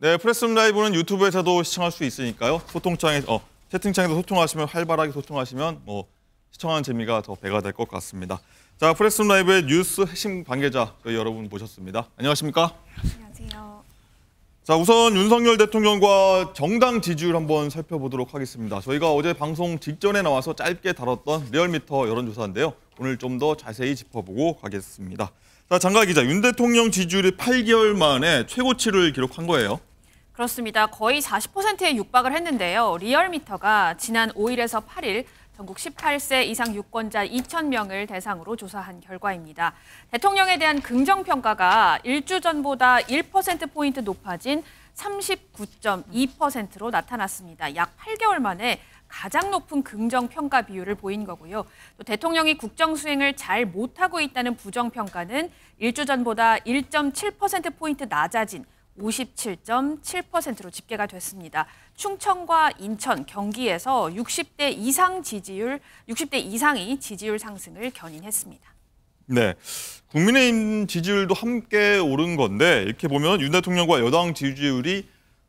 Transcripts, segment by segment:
네, 프레스룸 라이브는 유튜브에서도 시청할 수 있으니까요. 소통창에 어, 채팅창에서 소통하시면 활발하게 소통하시면 뭐 시청하는 재미가 더 배가 될 것 같습니다. 자, 프레스룸 라이브의 뉴스 핵심 관계자 저희 여러분 모셨습니다. 안녕하십니까? 안녕하세요. 자, 우선 윤석열 대통령과 정당 지지율 한번 살펴보도록 하겠습니다. 저희가 어제 방송 직전에 나와서 짧게 다뤘던 리얼미터 여론조사인데요. 오늘 좀 더 자세히 짚어보고 가겠습니다. 자, 장가 기자, 윤 대통령 지지율이 8개월 만에 최고치를 기록한 거예요. 그렇습니다. 거의 40%에 육박을 했는데요. 리얼미터가 지난 5일에서 8일 전국 18세 이상 유권자 2,000명을 대상으로 조사한 결과입니다. 대통령에 대한 긍정평가가 1주 전보다 1%포인트 높아진 39.2%로 나타났습니다. 약 8개월 만에 가장 높은 긍정평가 비율을 보인 거고요. 또 대통령이 국정수행을 잘 못하고 있다는 부정평가는 1주 전보다 1.7%포인트 낮아진 57.7%로 집계가 됐습니다. 충청과 인천, 경기에서 60대 이상 지지율, 60대 이상이 지지율 상승을 견인했습니다. 네. 국민의힘 지지율도 함께 오른 건데 이렇게 보면 윤 대통령과 여당 지지율이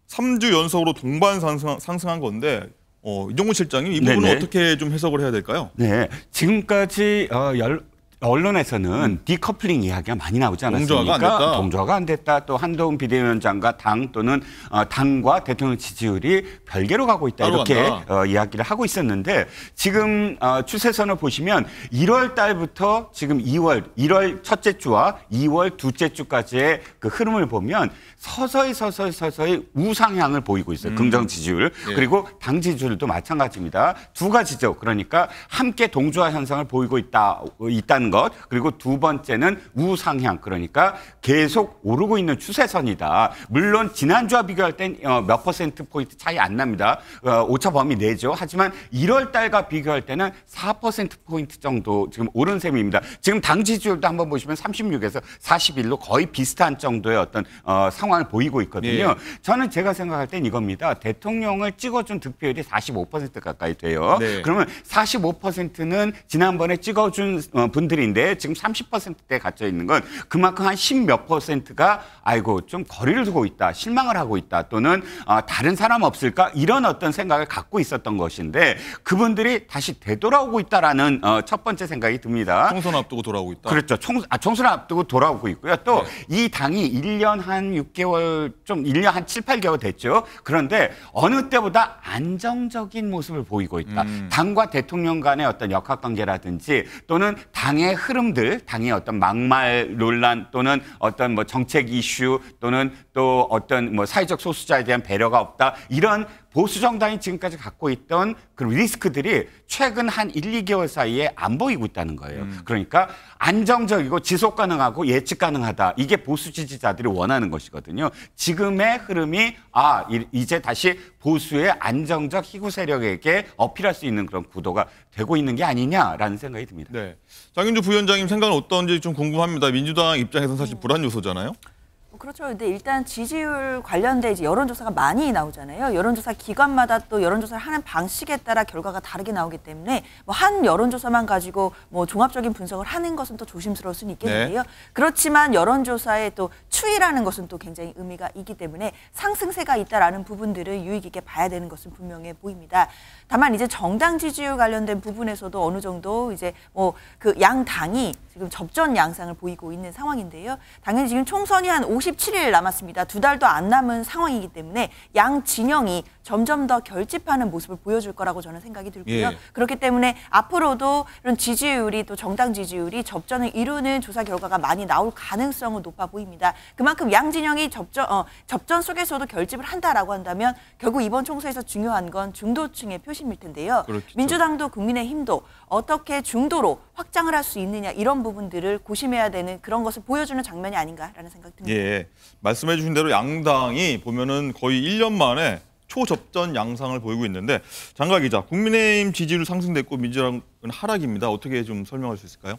3주 연속으로 동반 상승, 한 건데 어, 이종훈 실장님 이 부분은 네네. 어떻게 좀 해석을 해야 될까요? 네. 지금까지 어, 열, 언론에서는 음. 디커플링 이야기가 많이 나오지 않았습니까? 동조화가 안 됐다. 동조화가 안 됐다. 또 한동훈 비대위원장과 당 또는 어, 당과 대통령 지지율이 별개로 가고 있다. 이렇게 어, 이야기를 하고 있었는데 지금 어, 추세선을 보시면 1월 달부터 지금 2월, 1월 첫째 주와 2월 둘째 주까지의 그 흐름을 보면 서서히 서서히 서서히 우상향을 보이고 있어요. 음. 긍정 지지율 예. 그리고 당 지지율도 마찬가지입니다. 두 가지죠. 그러니까 함께 동조화 현상을 보이고 있다 있다는 것 그리고 두 번째는 우상향 그러니까 계속 오르고 있는 추세선이다. 물론 지난주와 비교할 땐몇 어, 퍼센트 포인트 차이 안 납니다. 어, 오차 범위 내죠. 하지만 1월 달과 비교할 때는 4% 포인트 정도 지금 오른 셈입니다. 지금 당 지지율도 한번 보시면 36에서 41로 거의 비슷한 정도의 어떤 어, 상황. 상황을 보이고 있거든요. 예. 저는 제가 생각할 땐 이겁니다. 대통령을 찍어준 득표율이 45% 가까이 돼요. 네. 그러면 45%는 지난번에 찍어준 어, 분들인데 지금 30%대에 갇혀 있는 건 그만큼 한 10 몇 퍼센트가 아이고 좀 거리를 두고 있다, 실망을 하고 있다 또는 어, 다른 사람 없을까 이런 어떤 생각을 갖고 있었던 것인데 그분들이 다시 되돌아오고 있다라는 어, 첫 번째 생각이 듭니다. 총선 앞두고 돌아오고 있다. 그렇죠. 총, 아, 총선 앞두고 돌아오고 있고요. 또이 네. 당이 1년 한 6. 1개월좀 1년 한 7, 8개월 됐죠. 그런데 어느 때보다 안정적인 모습을 보이고 있다. 음. 당과 대통령 간의 어떤 역학 관계라든지 또는 당의 흐름들, 당의 어떤 막말 논란 또는 어떤 뭐 정책 이슈 또는 또 어떤 뭐 사회적 소수자에 대한 배려가 없다. 이런 보수 정당이 지금까지 갖고 있던 그 리스크들이 최근 한 1, 2개월 사이에 안 보이고 있다는 거예요. 음. 그러니까 안정적이고 지속 가능하고 예측 가능하다. 이게 보수 지지자들이 원하는 것이거든요. 지금의 흐름이 아, 이제 다시 보수의 안정적 희구 세력에게 어필할 수 있는 그런 구도가 되고 있는 게 아니냐라는 생각이 듭니다. 네. 장윤주 부위원장님 생각은 어떤지 좀 궁금합니다. 민주당 입장에서는 사실 음. 불안 요소잖아요. 그렇죠. 근데 일단 지지율 관련된 이제 여론조사가 많이 나오잖아요. 여론조사 기관마다 또 여론조사를 하는 방식에 따라 결과가 다르게 나오기 때문에 뭐 한 여론조사만 가지고 뭐 종합적인 분석을 하는 것은 또 조심스러울 수는 있겠는데요. 네. 그렇지만 여론조사의 또 추이라는 것은 또 굉장히 의미가 있기 때문에 상승세가 있다라는 부분들을 유익 있게 봐야 되는 것은 분명해 보입니다. 다만 이제 정당 지지율 관련된 부분에서도 어느 정도 이제 뭐 그 양당이 지금 접전 양상을 보이고 있는 상황인데요. 당연히 지금 총선이 한50 17일 남았습니다. 두 달도 안 남은 상황이기 때문에 양 진영이 점점 더 결집하는 모습을 보여줄 거라고 저는 생각이 들고요. 예. 그렇기 때문에 앞으로도 이런 지지율이 또 정당 지지율이 접전을 이루는 조사 결과가 많이 나올 가능성은 높아 보입니다. 그만큼 양 진영이 접전 어, 접전 속에서도 결집을 한다라고 한다면 결국 이번 총선에서 중요한 건 중도층의 표심일 텐데요. 그렇겠죠. 민주당도 국민의힘도 어떻게 중도로 확장을 할 수 있느냐 이런 부분들을 고심해야 되는 그런 것을 보여주는 장면이 아닌가라는 생각 이 듭니다. 예. 말씀해 주신 대로 양당이 보면은 거의 1년 만에 초접전 양상을 보이고 있는데 장각 기자, 국민의힘 지지율 상승됐고 민주당은 하락입니다. 어떻게 좀 설명할 수 있을까요?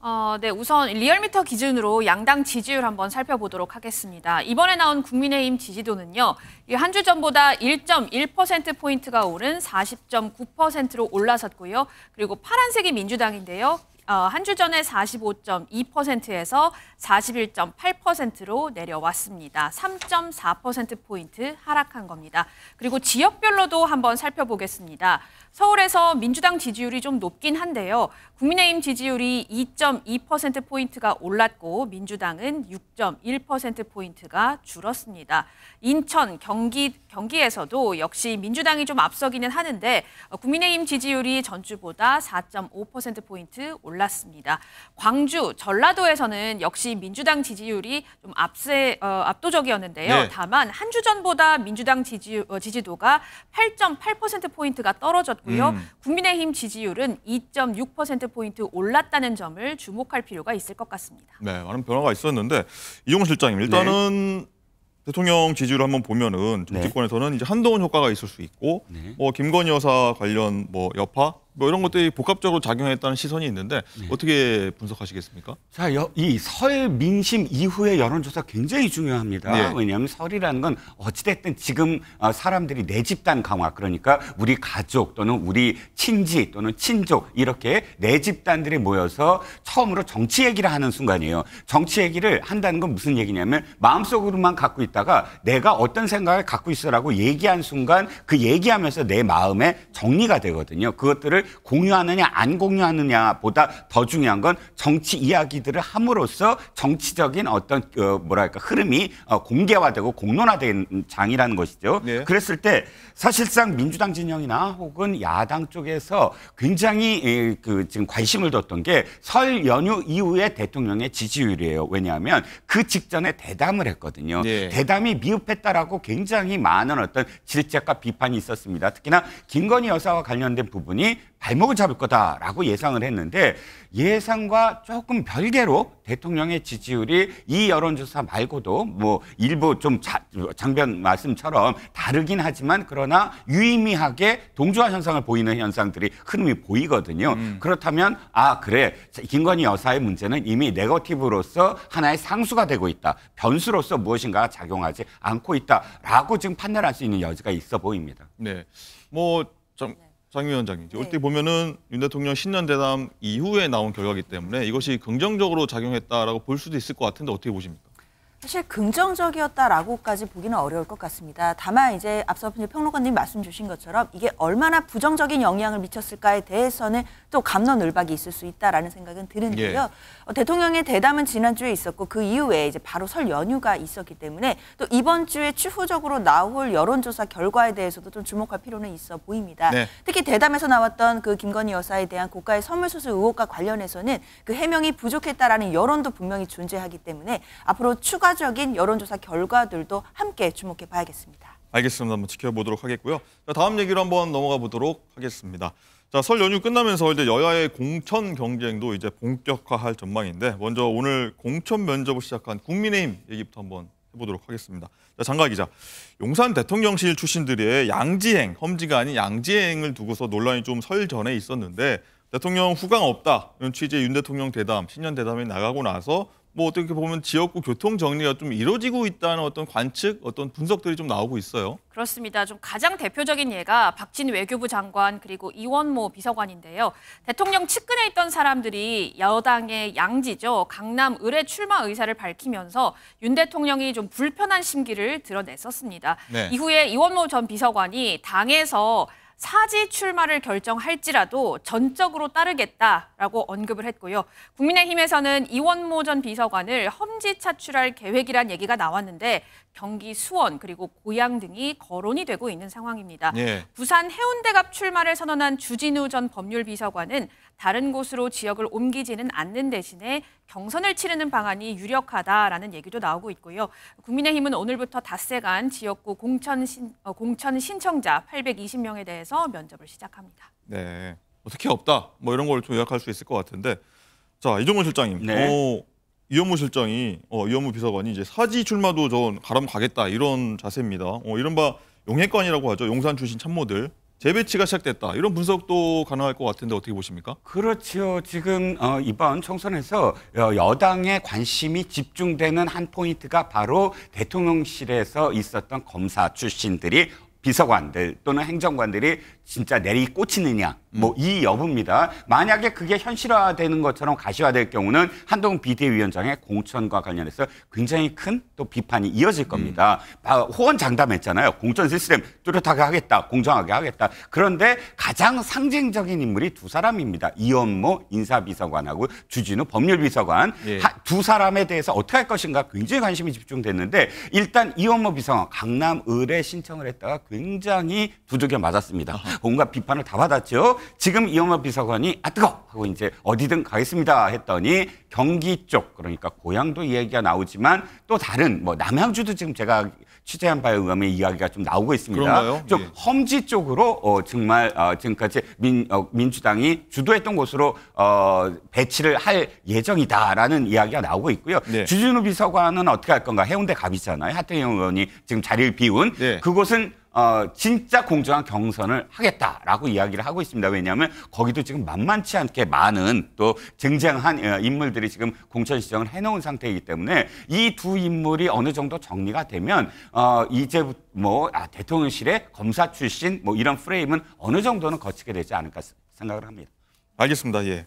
어, 네, 우선 리얼미터 기준으로 양당 지지율 한번 살펴보도록 하겠습니다. 이번에 나온 국민의힘 지지도는요, 한 주 전보다 1.1%포인트가 오른 40.9%로 올라섰고요. 그리고 파란색이 민주당인데요. 어, 한 주 전에 45.2%에서 41.8%로 내려왔습니다. 3.4%포인트 하락한 겁니다. 그리고 지역별로도 한번 살펴보겠습니다. 서울에서 민주당 지지율이 좀 높긴 한데요. 국민의힘 지지율이 2.2%포인트가 올랐고 민주당은 6.1%포인트가 줄었습니다. 인천, 경기, 경기에서도 역시 민주당이 좀 앞서기는 하는데 국민의힘 지지율이 전주보다 4.5%포인트 올랐습니다. 광주, 전라도에서는 역시 민주당 지지율이 좀 앞세, 어, 압도적이었는데요. 네. 다만 한 주 전보다 민주당 지지, 어, 지지도가 8.8%포인트가 떨어졌 있었고요. 음. 국민의힘 지지율은 2.6%포인트 올랐다는 점을 주목할 필요가 있을 것 같습니다. 네, 많은 변화가 있었는데 이용 실장님 일단은 네. 대통령 지지율 한번 보면은 정치권에서는 네. 이제 한동훈 효과가 있을 수 있고 네. 뭐 김건희 여사 관련 뭐 여파 뭐 이런 것들이 복합적으로 작용했다는 시선이 있는데 네. 어떻게 분석하시겠습니까? 자, 이 설 민심 이후의 여론조사 굉장히 중요합니다. 네. 왜냐하면 설이라는 건 어찌됐든 지금 어, 사람들이 내 집단 강화 그러니까 우리 가족 또는 우리 친지 또는 친족 이렇게 내 집단들이 모여서 처음으로 정치 얘기를 하는 순간이에요. 정치 얘기를 한다는 건 무슨 얘기냐면 마음속으로만 갖고 있다가 내가 어떤 생각을 갖고 있어라고 얘기한 순간 그 얘기하면서 내 마음에 정리가 되거든요. 그것들을 공유하느냐 안 공유하느냐보다 더 중요한 건 정치 이야기들을 함으로써 정치적인 어떤 어, 뭐랄까 흐름이 어, 공개화되고 공론화된 장이라는 것이죠. 네. 그랬을 때 사실상 민주당 진영이나 혹은 야당 쪽에서 굉장히 에, 그 지금 관심을 뒀던 게 설 연휴 이후에 대통령의 지지율이에요. 왜냐하면 그 직전에 대담을 했거든요. 네. 대담이 미흡했다라고 굉장히 많은 어떤 질책과 비판이 있었습니다. 특히나 김건희 여사와 관련된 부분이 발목을 잡을 거다라고 예상을 했는데 예상과 조금 별개로 대통령의 지지율이 이 여론조사 말고도 뭐 일부 좀 자, 장변 말씀처럼 다르긴 하지만 그러나 유의미하게 동조화 현상을 보이는 현상들이 흐름이 보이거든요. 음. 그렇다면 아 그래 김건희 여사의 문제는 이미 네거티브로서 하나의 상수가 되고 있다. 변수로서 무엇인가 작용하지 않고 있다라고 지금 판단할 수 있는 여지가 있어 보입니다. 네. 뭐좀 장 위원장님, 이 네. 올때 보면은 윤 대통령 신년 대담 이후에 나온 결과이기 때문에 이것이 긍정적으로 작용했다라고 볼 수도 있을 것 같은데 어떻게 보십니까? 사실 긍정적이었다라고까지 보기는 어려울 것 같습니다. 다만 이제 앞서 평론가님 말씀 주신 것처럼 이게 얼마나 부정적인 영향을 미쳤을까에 대해서는 또 감론을박이 있을 수 있다라는 생각은 드는데요. 예. 대통령의 대담은 지난주에 있었고 그 이후에 이제 바로 설 연휴가 있었기 때문에 또 이번 주에 추후적으로 나올 여론조사 결과에 대해서도 좀 주목할 필요는 있어 보입니다. 네. 특히 대담에서 나왔던 그 김건희 여사에 대한 고가의 선물 수수 의혹과 관련해서는 그 해명이 부족했다라는 여론도 분명히 존재하기 때문에 앞으로 추가 추가적인 여론조사 결과들도 함께 주목해 봐야겠습니다. 알겠습니다. 한번 지켜보도록 하겠고요. 자, 다음 얘기로 한번 넘어가 보도록 하겠습니다. 자, 설 연휴 끝나면서 이제 여야의 공천 경쟁도 이제 본격화할 전망인데 먼저 오늘 공천 면접을 시작한 국민의힘 얘기부터 한번 해보도록 하겠습니다. 자, 장가 기자, 용산 대통령실 출신들의 양지행, 험지가 아닌 양지행을 두고서 논란이 좀 설 전에 있었는데 대통령 후광 없다 이런 취지의 윤 대통령 대담, 신년 대담이 나가고 나서 뭐 어떻게 보면 지역구 교통 정리가 좀 이루어지고 있다는 어떤 관측, 어떤 분석들이 좀 나오고 있어요. 그렇습니다. 좀 가장 대표적인 예가 박진 외교부 장관 그리고 이원모 비서관인데요. 대통령 측근에 있던 사람들이 여당의 양지죠. 강남 을의 출마 의사를 밝히면서 윤 대통령이 좀 불편한 심기를 드러냈었습니다. 네. 이후에 이원모 전 비서관이 당에서 사지 출마를 결정할지라도 전적으로 따르겠다라고 언급을 했고요. 국민의힘에서는 이원모 전 비서관을 험지 차출할 계획이란 얘기가 나왔는데 경기 수원 그리고 고양 등이 거론이 되고 있는 상황입니다. 예. 부산 해운대갑 출마를 선언한 주진우 전 법률비서관은 다른 곳으로 지역을 옮기지는 않는 대신에 경선을 치르는 방안이 유력하다라는 얘기도 나오고 있고요. 국민의힘은 오늘부터 닷새간 지역구 공천, 신, 어, 공천 신청자 820명에 대해서 면접을 시작합니다. 네, 어떻게 뭐 없다 뭐 이런 걸좀 요약할 수 있을 것 같은데 자 이종원 실장님, 네. 어, 이현무 실장이 어, 이현무 비서관이 이제 사지 출마도 전 가람 가겠다 이런 자세입니다. 어, 이른바 용해관이라고 하죠. 용산 출신 참모들 재배치가 시작됐다. 이런 분석도 가능할 것 같은데 어떻게 보십니까? 그렇죠. 지금 어, 이번 총선에서 여당의 관심이 집중되는 한 포인트가 바로 대통령실에서 있었던 검사 출신들이 비서관들 또는 행정관들이 진짜 내리꽂히느냐 뭐 이 여부입니다. 만약에 그게 현실화되는 것처럼 가시화될 경우는 한동훈 비대위원장의 공천과 관련해서 굉장히 큰 또 비판이 이어질 겁니다. 음. 아, 호언장담했잖아요. 공천 시스템 뚜렷하게 하겠다, 공정하게 하겠다. 그런데 가장 상징적인 인물이 두 사람입니다. 이현모 인사비서관하고 주진우 법률비서관 예. 두 사람에 대해서 어떻게 할 것인가 굉장히 관심이 집중됐는데 일단 이현모 비서관 강남 의뢰 신청을 했다가 굉장히 부족겨 맞았습니다. 뭔가 비판을 다 받았죠. 지금 이영만 비서관이 아 뜨거 하고 이제 어디든 가겠습니다 했더니 경기 쪽 그러니까 고향도 이야기가 나오지만 또 다른 뭐 남양주도 지금 제가 취재한 바에 의하면 이야기가 좀 나오고 있습니다. 그런가요? 좀 예. 험지 쪽으로 어, 정말 어, 지금까지 민, 어, 민주당이 주도했던 곳으로 어, 배치를 할 예정이다라는 이야기가 나오고 있고요. 네. 주진우 비서관은 어떻게 할 건가? 해운대 갑이잖아요. 하태경 의원이 지금 자리를 비운 네. 그곳은 어, 진짜 공정한 경선을 하겠다라고 이야기를 하고 있습니다. 왜냐하면 거기도 지금 만만치 않게 많은 또 쟁쟁한 어, 인물들이 지금 공천 시정을 해놓은 상태이기 때문에 이 두 인물이 어느 정도 정리가 되면 어, 이제뭐 아, 대통령실의 검사 출신 뭐 이런 프레임은 어느 정도는 거치게 되지 않을까 생각을 합니다. 알겠습니다. 예.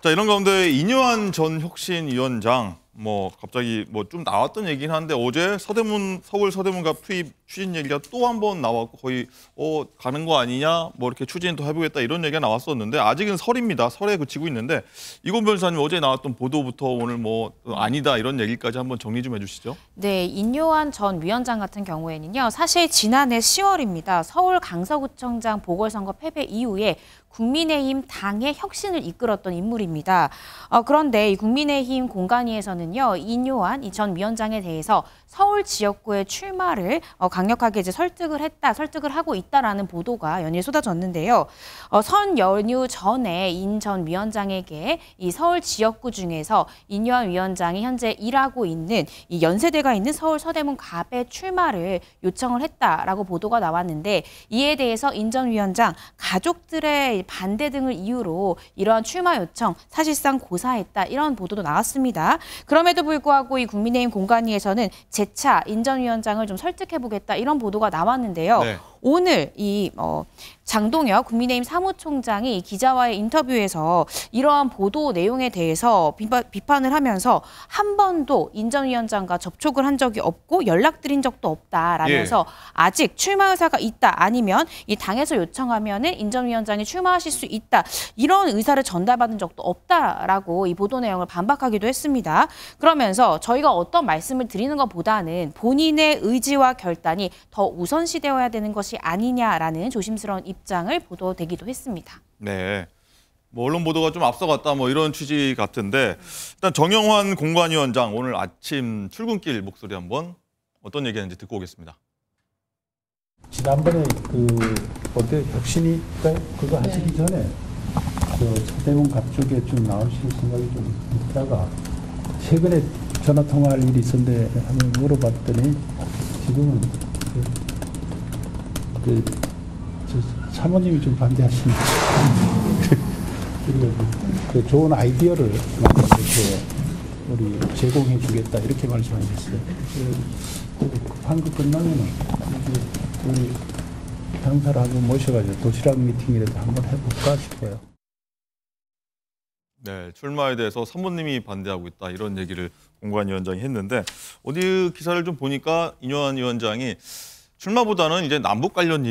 자 이런 가운데 이뇨환전 혁신위원장 뭐 갑자기 뭐 좀 나왔던 얘기긴 한데 어제 서대문 서울 서대문갑 투입 추진 얘기가 또 한 번 나왔고 거의 어 가는 거 아니냐 뭐 이렇게 추진도 해보겠다 이런 얘기가 나왔었는데 아직은 설입니다 설에 그치고 있는데 이건 변호사님 어제 나왔던 보도부터 오늘 뭐 아니다 이런 얘기까지 한번 정리 좀 해주시죠. 네 인요한 전 위원장 같은 경우에는요 사실 지난해 10월입니다 서울 강서구청장 보궐선거 패배 이후에 국민의힘 당의 혁신을 이끌었던 인물입니다. 어, 그런데 이 국민의힘 공간위에서는요 인요한 이전 위원장에 대해서 서울 지역구에 출마를 어, 강력하게 이제 설득을 했다, 설득을 하고 있다라는 보도가 연일 쏟아졌는데요. 어, 선 연휴 전에 인 전 위원장에게 이 서울 지역구 중에서 인요한 위원장이 현재 일하고 있는 이 연세대가 있는 서울 서대문 갑에 출마를 요청을 했다라고 보도가 나왔는데 이에 대해서 인 전 위원장 가족들의 반대 등을 이유로 이러한 출마 요청 사실상 고사했다 이런 보도도 나왔습니다. 그럼에도 불구하고 이 국민의힘 공관위에서는 재차 인전위원장을 좀 설득해보겠다 이런 보도가 나왔는데요. 네. 오늘 이 어, 장동혁 국민의힘 사무총장이 기자와의 인터뷰에서 이러한 보도 내용에 대해서 비판을 하면서 한 번도 인전 위원장과 접촉을 한 적이 없고 연락드린 적도 없다라면서 예. 아직 출마 의사가 있다 아니면 이 당에서 요청하면은 인전 위원장이 출마하실 수 있다 이런 의사를 전달받은 적도 없다라고 이 보도 내용을 반박하기도 했습니다. 그러면서 저희가 어떤 말씀을 드리는 것보다는 본인의 의지와 결단이 더 우선시되어야 되는 것이 것이 아니냐라는 조심스러운 입장을 보도되기도 했습니다. 네. 뭐 언론 보도가 좀 앞서갔다 뭐 이런 취지 같은데 일단 정영환 공관위원장 오늘 아침 출근길 목소리 한번 어떤 얘기하는지 듣고 오겠습니다. 지난번에 그 어때 혁신이 그거 하시기 네. 전에 그 서대문 갑쪽에 좀 나오실 생각이 좀 있다가 최근에 전화 통화할 일이 있었는데 한번 물어봤더니 지금은 네, 사모님이 좀 반대하시는데 그 좋은 아이디어를 우리 제공해 주겠다 이렇게 말씀하셨어요. 한국 그 끝나면은 우리 강사를 한번 모셔가지고 도시락 미팅이라도 한번 해볼까 싶어요. 네, 출마에 대해서 사모님이 반대하고 있다 이런 얘기를 공관위원장이 했는데 어디 기사를 좀 보니까 이뇨한 위원장이 출마보다는 이제 남북 관련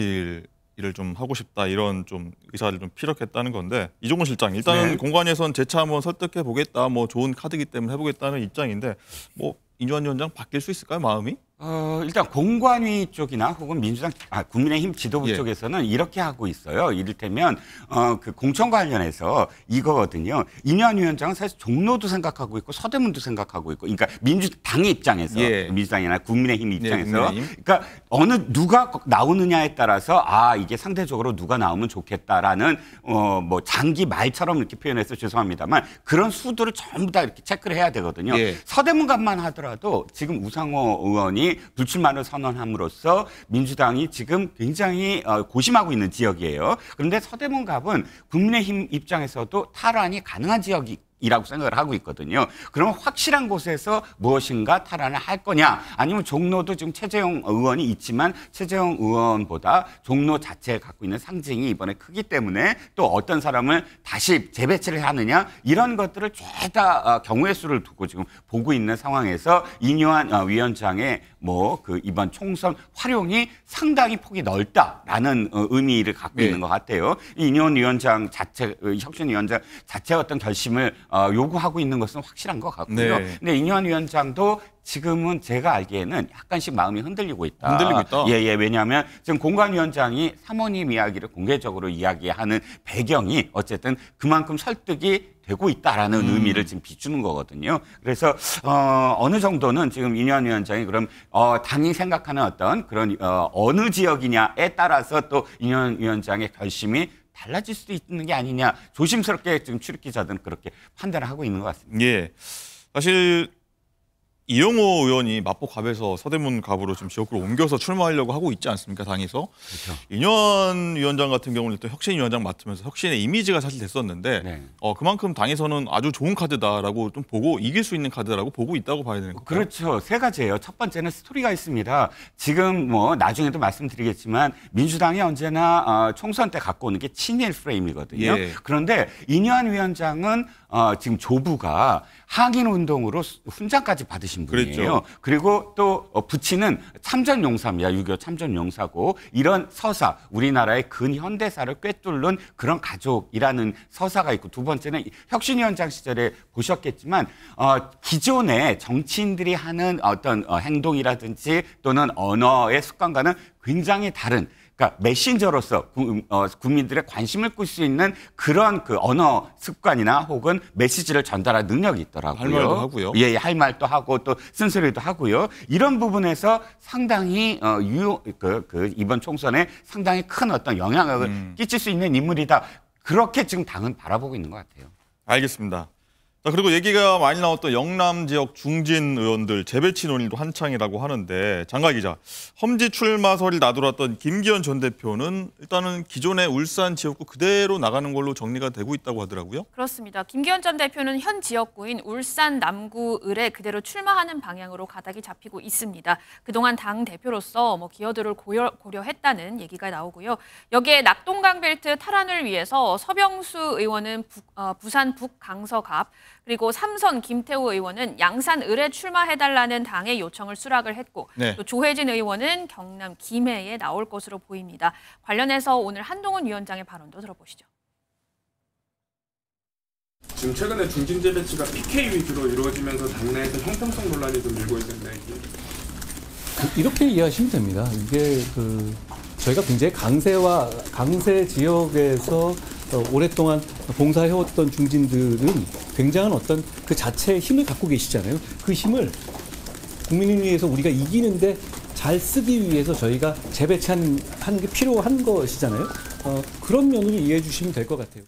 일을좀 하고 싶다 이런 좀 의사를 좀 피력했다는 건데 이종훈 실장 일단은 네. 공관에선 재차 한번 설득해 보겠다 뭐 좋은 카드기 때문에 해보겠다는 입장인데 뭐 이주환 위원장 바뀔 수 있을까요 마음이? 어, 일단 공관위 쪽이나 혹은 민주당, 아, 국민의힘 지도부 예. 쪽에서는 이렇게 하고 있어요. 이를테면, 어, 그 공천 관련해서 이거거든요. 이현 위원장은 사실 종로도 생각하고 있고 서대문도 생각하고 있고, 그러니까 민주당의 입장에서, 예. 민주당이나 국민의힘 네, 입장에서. 예, 국민의힘. 그러니까 어느 누가 나오느냐에 따라서 아, 이게 상대적으로 누가 나오면 좋겠다라는 어, 뭐 장기 말처럼 이렇게 표현해서 죄송합니다만 그런 수들을 전부 다 이렇게 체크를 해야 되거든요. 예. 서대문 간만 하더라도 지금 우상호 의원이 불출마를 선언함으로써 민주당이 지금 굉장히 어, 고심하고 있는 지역이에요. 그런데 서대문갑은 국민의힘 입장에서도 탈환이 가능한 지역이 이라고 생각을 하고 있거든요. 그러면 확실한 곳에서 무엇인가 탈환을 할 거냐 아니면 종로도 지금 최재형 의원이 있지만 최재형 의원보다 종로 자체에 갖고 있는 상징이 이번에 크기 때문에 또 어떤 사람을 다시 재배치를 하느냐 이런 것들을 죄다 어, 경우의 수를 두고 지금 보고 있는 상황에서 이뇨한 어, 위원장의 뭐 그 이번 총선 활용이 상당히 폭이 넓다라는 어, 의미를 갖고 네. 있는 것 같아요. 이뇨한 위원장 자체 혁신위원장 자체 어떤 결심을 어, 요구하고 있는 것은 확실한 것 같고요. 네. 근데 이현 위원장도 지금은 제가 알기에는 약간씩 마음이 흔들리고 있다. 흔들리고 있다. 예, 예. 왜냐하면 지금 공관위원장이 사모님 이야기를 공개적으로 이야기하는 배경이 어쨌든 그만큼 설득이 되고 있다라는 음. 의미를 지금 비추는 거거든요. 그래서 어, 어느 정도는 지금 이현 위원장이 그럼 어, 당이 생각하는 어떤 그런 어, 어느 지역이냐에 따라서 또 이현 위원장의 결심이 달라질 수도 있는 게 아니냐 조심스럽게 지금 출입 기자들은 그렇게 판단을 하고 있는 것 같습니다. 예. 사실 이영호 의원이 마포갑에서 서대문 갑으로 지금 지역구로 옮겨서 출마하려고 하고 있지 않습니까 당에서 그렇죠. 인현 위원장 같은 경우는 또 혁신 위원장 맡으면서 혁신의 이미지가 사실 됐었는데 네. 어 그만큼 당에서는 아주 좋은 카드다라고 좀 보고 이길 수 있는 카드라고 보고 있다고 봐야 되는 거죠. 그렇죠 세 가지예요. 첫 번째는 스토리가 있습니다. 지금 뭐 나중에도 말씀드리겠지만 민주당이 언제나 어, 총선 때 갖고 오는 게 친일 프레임이거든요. 예. 그런데 인현 위원장은 어, 지금 조부가 항인 운동으로 훈장까지 받으신 분이에요. 그랬죠. 그리고 또 어, 부친은 참전 용사입니다. 6.25 참전 용사고 이런 서사 우리나라의 근현대사를 꿰뚫는 그런 가족이라는 서사가 있고 두 번째는 혁신위원장 시절에 보셨겠지만 어, 기존의 정치인들이 하는 어떤 어, 행동이라든지 또는 언어의 습관과는 굉장히 다른 그러니까 메신저로서 어, 국민들의 관심을 끌 수 있는 그런 그 언어 습관이나 혹은 메시지를 전달할 능력이 있더라고요. 할 말도 하고요. 예, 예 할 말도 하고 또 쓴소리도 하고요. 이런 부분에서 상당히 어, 유 그, 그 이번 총선에 상당히 큰 어떤 영향을 음. 끼칠 수 있는 인물이다. 그렇게 지금 당은 바라보고 있는 것 같아요. 알겠습니다. 자, 그리고 얘기가 많이 나왔던 영남 지역 중진 의원들 재배치 논의도 한창이라고 하는데 장가 기자, 험지 출마설이 나돌았던 김기현 전 대표는 일단은 기존의 울산 지역구 그대로 나가는 걸로 정리가 되고 있다고 하더라고요. 그렇습니다. 김기현 전 대표는 현 지역구인 울산 남구 을에 그대로 출마하는 방향으로 가닥이 잡히고 있습니다. 그동안 당 대표로서 뭐 기여들을 고려, 고려했다는 얘기가 나오고요. 여기에 낙동강 벨트 탈환을 위해서 서병수 의원은 부, 어, 부산 북강서갑 그리고 삼선 김태우 의원은 양산 을에 출마해달라는 당의 요청을 수락을 했고 네. 또 조혜진 의원은 경남 김해에 나올 것으로 보입니다. 관련해서 오늘 한동훈 위원장의 발언도 들어보시죠. 지금 최근에 중진 재배치가 PK 위주로 이루어지면서 당내에서 형평성 논란이 좀 일고 있는데 그, 이렇게 이해하시면 됩니다. 이게 그 저희가 굉장히 강세와 강세 지역에서 어, 오랫동안 봉사해왔던 중진들은 굉장한 어떤 그 자체의 힘을 갖고 계시잖아요. 그 힘을 국민을 위해서 우리가 이기는데 잘 쓰기 위해서 저희가 재배치하는 게 필요한 것이잖아요. 어, 그런 면으로 이해해 주시면 될 것 같아요.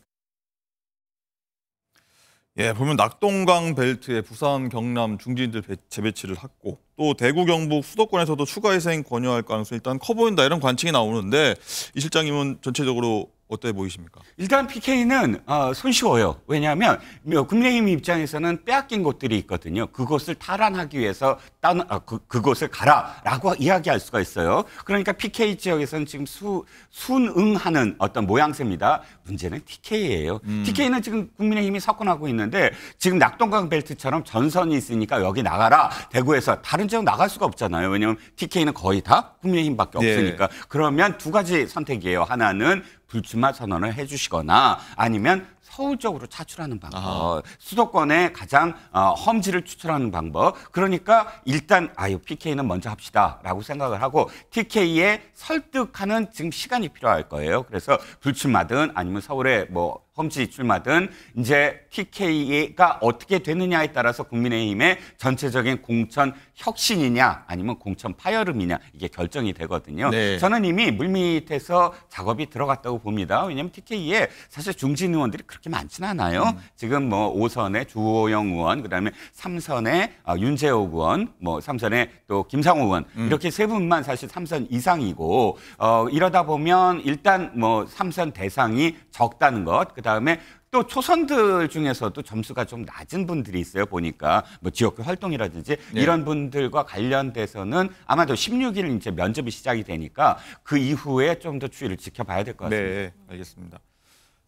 예, 보면 낙동강 벨트에 부산, 경남 중진들 재배치를 했고 또 대구, 경북 수도권에서도 추가 회생 권유할 가능성이 일단 커 보인다 이런 관측이 나오는데 이 실장님은 전체적으로 어때 보이십니까? 일단 PK는 어, 손쉬워요. 왜냐하면 뭐 국민의힘 입장에서는 빼앗긴 것들이 있거든요. 그것을 탈환하기 위해서 딴, 아, 어, 그, 그곳을 가라라고 이야기할 수가 있어요. 그러니까 PK 지역에서는 지금 수, 순응하는 어떤 모양새입니다. 문제는 TK예요. 음. TK는 지금 국민의힘이 석권하고 있는데 지금 낙동강 벨트처럼 전선이 있으니까 여기 나가라 대구에서 다른 지역 나갈 수가 없잖아요. 왜냐하면 TK는 거의 다 국민의힘밖에 네. 없으니까. 네. 그러면 두 가지 선택이에요. 하나는 불출마 선언을 해주시거나 아니면 서울 쪽으로 차출하는 방법, 아하. 수도권에 가장 어, 험지를 추출하는 방법. 그러니까 일단 아유 PK는 먼저 합시다라고 생각을 하고 TK에 설득하는 지금 시간이 필요할 거예요. 그래서 불출마든 아니면 서울에 뭐 험지 입출마든 이제 TK가 어떻게 되느냐에 따라서 국민의힘의 전체적인 공천 혁신이냐 아니면 공천 파열음이냐 이게 결정이 되거든요. 네. 저는 이미 물밑에서 작업이 들어갔다고 봅니다. 왜냐하면 TK에 사실 중진 의원들이 그렇게 많지는 않아요. 음. 지금 뭐 5선의 주호영 의원, 그다음에 3선의 어, 윤재호 의원, 뭐 3선의 또 김상호 의원 음. 이렇게 세 분만 사실 3선 이상이고 어, 이러다 보면 일단 뭐 3선 대상이 적다는 것. 그다음에 또 초선들 중에서도 점수가 좀 낮은 분들이 있어요 보니까 뭐 지역구 활동이라든지 네. 이런 분들과 관련돼서는 아마도 16일 이제 면접이 시작이 되니까 그 이후에 좀 더 추이를 지켜봐야 될것 네, 같습니다. 네, 알겠습니다.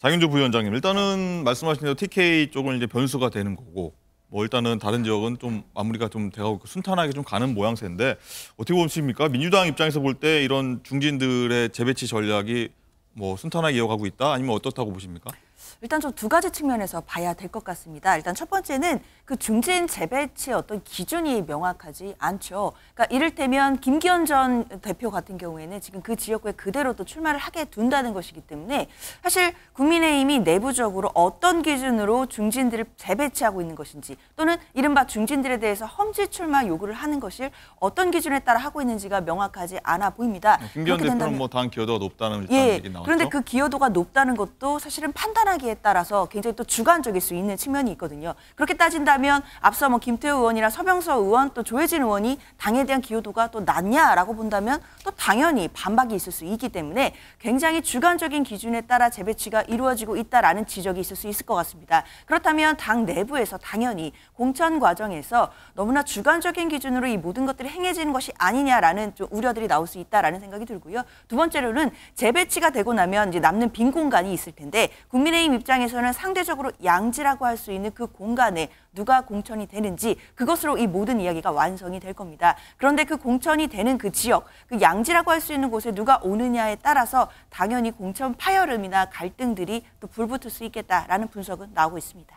장윤주 부위원장님 일단은 말씀하신 대로 TK 쪽은 이제 변수가 되는 거고 뭐 일단은 다른 지역은 좀 마무리가 좀 돼가고 순탄하게 좀 가는 모양새인데 어떻게 보십니까? 민주당 입장에서 볼 때 이런 중진들의 재배치 전략이 뭐 순탄하게 이어가고 있다 아니면 어떻다고 보십니까? 일단 좀 두 가지 측면에서 봐야 될 것 같습니다. 일단 첫 번째는 그 중진 재배치 어떤 기준이 명확하지 않죠. 그러니까 이를테면 김기현 전 대표 같은 경우에는 지금 그 지역구에 그대로 또 출마를 하게 둔다는 것이기 때문에 사실 국민의힘이 내부적으로 어떤 기준으로 중진들을 재배치하고 있는 것인지 또는 이른바 중진들에 대해서 험지 출마 요구를 하는 것을 어떤 기준에 따라 하고 있는지가 명확하지 않아 보입니다. 어, 김기현 대표는 뭐 당 기여도가 높다는 예, 얘기 나왔죠. 그런데 그 기여도가 높다는 것도 사실은 판단하기에 따라서 굉장히 또 주관적일 수 있는 측면이 있거든요. 그렇게 따진다 왜냐하면 앞서 뭐 김태우 의원이나 서병서 의원 또 조혜진 의원이 당에 대한 기여도가 또 낮냐라고 본다면 또 당연히 반박이 있을 수 있기 때문에 굉장히 주관적인 기준에 따라 재배치가 이루어지고 있다라는 지적이 있을 수 있을 것 같습니다. 그렇다면 당 내부에서 당연히 공천 과정에서 너무나 주관적인 기준으로 이 모든 것들이 행해지는 것이 아니냐라는 좀 우려들이 나올 수 있다라는 생각이 들고요. 두 번째로는 재배치가 되고 나면 이제 남는 빈 공간이 있을 텐데 국민의힘 입장에서는 상대적으로 양지라고 할 수 있는 그 공간에 누 이가 공천이 되는지 그것으로 이 모든 이야기가 완성이 될 겁니다. 그런데 그 공천이 되는 그 지역, 그 양지라고 할 수 있는 곳에 누가 오느냐에 따라서 당연히 공천 파열음이나 갈등들이 또 불붙을 수 있겠다라는 분석은 나오고 있습니다.